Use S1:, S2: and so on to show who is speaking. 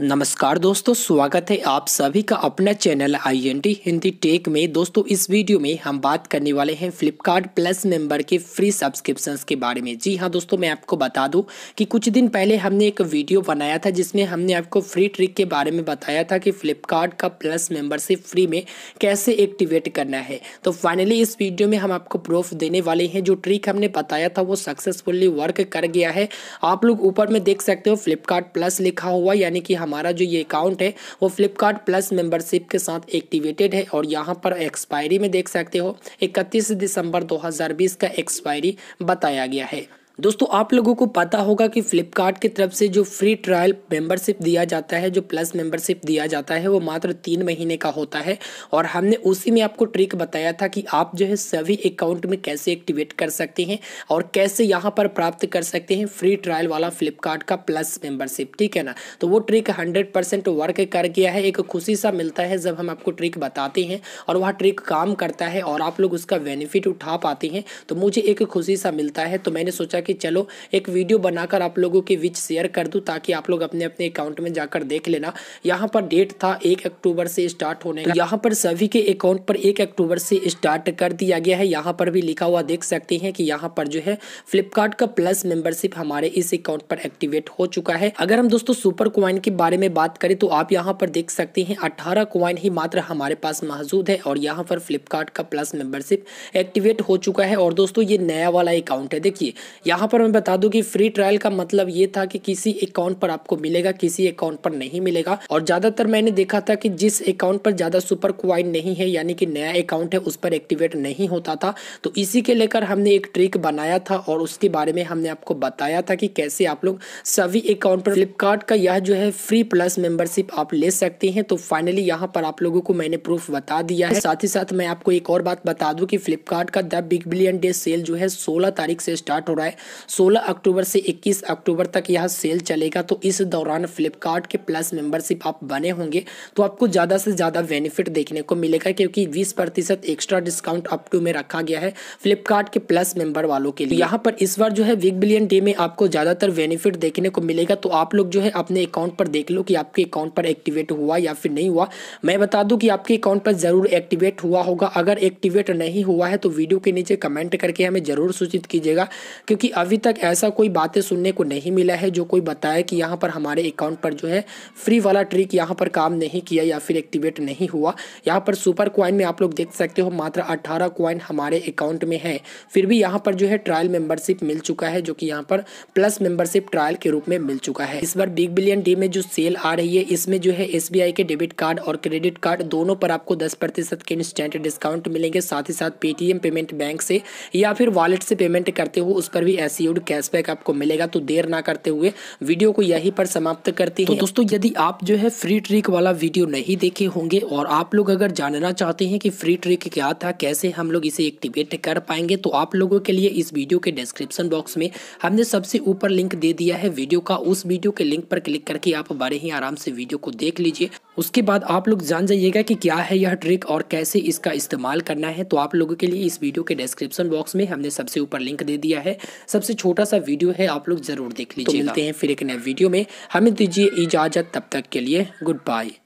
S1: नमस्कार दोस्तों स्वागत है आप सभी का अपना चैनल आईएनटी हिंदी टेक में दोस्तों इस वीडियो में हम बात करने वाले हैं फ्लिपकार्ट प्लस मेंबर के फ्री सब्सक्रिप्शंस के बारे में जी हाँ दोस्तों मैं आपको बता दूं कि कुछ दिन पहले हमने एक वीडियो बनाया था जिसमें हमने आपको फ्री ट्रिक के बारे में बताया था कि फ्लिपकार्ट का प्लस मेंबरशिप फ्री में कैसे एक्टिवेट करना है तो फाइनली इस वीडियो में हम आपको प्रूफ देने वाले हैं जो ट्रिक हमने बताया था वो सक्सेसफुली वर्क कर गया है आप लोग ऊपर में देख सकते हो फ्लिपकार्ट प्लस लिखा हुआ यानी कि हमारा जो ये अकाउंट है वो फ्लिपकार्ट प्लस मेंबरशिप के साथ एक्टिवेटेड है और यहाँ पर एक्सपायरी में देख सकते हो इकतीस दिसंबर 2020 का एक्सपायरी बताया गया है दोस्तों आप लोगों को पता होगा कि फ्लिपकार्ट की तरफ से जो फ्री ट्रायल मेंबरशिप दिया जाता है जो प्लस मेंबरशिप दिया जाता है वो मात्र तीन महीने का होता है और हमने उसी में आपको ट्रिक बताया था कि आप जो है सभी अकाउंट में कैसे एक्टिवेट कर सकते हैं और कैसे यहाँ पर प्राप्त कर सकते हैं फ्री ट्रायल वाला फ्लिपकार्ट का प्लस मेंबरशिप ठीक है ना तो वो ट्रिक हंड्रेड वर्क कर गया है एक खुशी सा मिलता है जब हम आपको ट्रिक बताते हैं और वह ट्रिक काम करता है और आप लोग उसका बेनिफिट उठा पाते हैं तो मुझे एक खुशी सा मिलता है तो मैंने सोचा कि चलो एक वीडियो बनाकर आप लोगों के बीच शेयर कर दूँ ताकि आप लोग अपने अपने अकाउंट में जाकर देख लेना यहाँ पर डेट था एक अक्टूबर से स्टार्ट होने का यहाँ पर सभी के अकाउंट पर एक अक्टूबर से स्टार्ट कर दिया गया है यहाँ पर भी लिखा हुआ देख सकते हैं कि यहाँ पर जो है फ्लिपकार्ट का प्लस मेंबरशिप हमारे इस अकाउंट पर एक्टिवेट हो चुका है अगर हम दोस्तों सुपर क्वाइन के बारे में बात करें तो आप यहाँ पर देख सकते हैं अठारह क्वाइन ही मात्र हमारे पास मौजूद है और यहाँ पर फ्लिपकार्ट का प्लस मेंबरशिप एक्टिवेट हो चुका है और दोस्तों ये नया वाला अकाउंट है देखिए यहाँ पर मैं बता दूं कि फ्री ट्रायल का मतलब ये था कि किसी अकाउंट पर आपको मिलेगा किसी अकाउंट पर नहीं मिलेगा और ज्यादातर मैंने देखा था कि जिस अकाउंट पर ज्यादा सुपर क्वाइन नहीं है यानी कि नया अकाउंट है उस पर एक्टिवेट नहीं होता था तो इसी के लेकर हमने एक ट्रिक बनाया था और उसके बारे में हमने आपको बताया था कि कैसे आप लोग सभी अकाउंट पर फ्लिपकार्ट का यह जो है फ्री प्लस मेंबरशिप आप ले सकते हैं तो फाइनली यहाँ पर आप लोगों को मैंने प्रूफ बता दिया है साथ ही साथ मैं आपको एक और बात बता दूं कि फ्लिपकार्ट का the big billion day sale जो है सोलह तारीख से स्टार्ट हो रहा है 16 अक्टूबर से 21 अक्टूबर तक यह सेल चलेगा तो इस दौरान फ्लिपकार्ट के प्लस मेंबरशिप आप बने होंगे तो आपको ज़्यादा से ज़्यादा बेनिफिट देखने को मिलेगा क्योंकि बीस प्रतिशत एक्स्ट्रा डिस्काउंट अप टू में रखा गया है फ्लिपकार्ट के प्लस मेंबर वालों के लिए यहाँ पर इस बार जो है बिग बिलियन डे में आपको ज़्यादातर बेनिफिट देखने को मिलेगा तो आप लोग जो है अपने अकाउंट पर देख लो कि आपके अकाउंट पर एक्टिवेट हुआ या फिर नहीं हुआ मैं बता दूं कि आपके अकाउंट पर ज़रूर एक्टिवेट हुआ होगा अगर एक्टिवेट नहीं हुआ है तो वीडियो के नीचे कमेंट करके हमें ज़रूर सूचित कीजिएगा क्योंकि अभी तक ऐसा कोई बातें सुनने को नहीं मिला है जो कोई बताए कि यहाँ पर हमारे अकाउंट पर जो है फ्री वाला ट्रिक यहाँ पर काम नहीं किया या फिर एक्टिवेट नहीं हुआ यहाँ पर सुपर क्वाइन में आप लोग देख सकते हो मात्र अट्ठारह क्वाइन हमारे अकाउंट में है फिर भी यहाँ पर जो है ट्रायल मेंबरशिप मिल चुका है जो कि यहाँ पर प्लस मेंबरशिप ट्रायल के रूप में मिल चुका है इस बार बिग बिलियन डे में जो सेल आ रही है इसमें जो है एस के डेबिट कार्ड और क्रेडिट कार्ड दोनों पर आपको दस प्रतिशत के इंस्टेंट डिस्काउंट मिलेंगे साथ ही साथ पेटीएम पेमेंट बैंक से या फिर वॉलेट से पेमेंट करते हो उस पर भी एसीड कैशबैक आपको मिलेगा तो देर ना करते हुए वीडियो को यहीं पर समाप्त करते तो हैं तो दोस्तों यदि आप जो है फ्री ट्रिक वाला वीडियो नहीं देखे होंगे और आप लोग अगर जानना चाहते हैं कि फ्री ट्रिक क्या था कैसे हम लोग इसे एक्टिवेट कर पाएंगे तो आप लोगों के लिए इस वीडियो के डिस्क्रिप्शन बॉक्स में हमने सबसे ऊपर लिंक दे दिया है वीडियो का उस वीडियो के लिंक पर क्लिक करके आप बड़े ही आराम से वीडियो को देख लीजिए उसके बाद आप लोग जान जाइएगा कि क्या है यह ट्रिक और कैसे इसका इस्तेमाल करना है तो आप लोगों के लिए इस वीडियो के डिस्क्रिप्शन बॉक्स में हमने सबसे ऊपर लिंक दे दिया है सबसे छोटा सा वीडियो है आप लोग ज़रूर देख लीजिए तो मिलते हैं फिर एक नए वीडियो में हमें दीजिए इजाज़त तब तक के लिए गुड बाय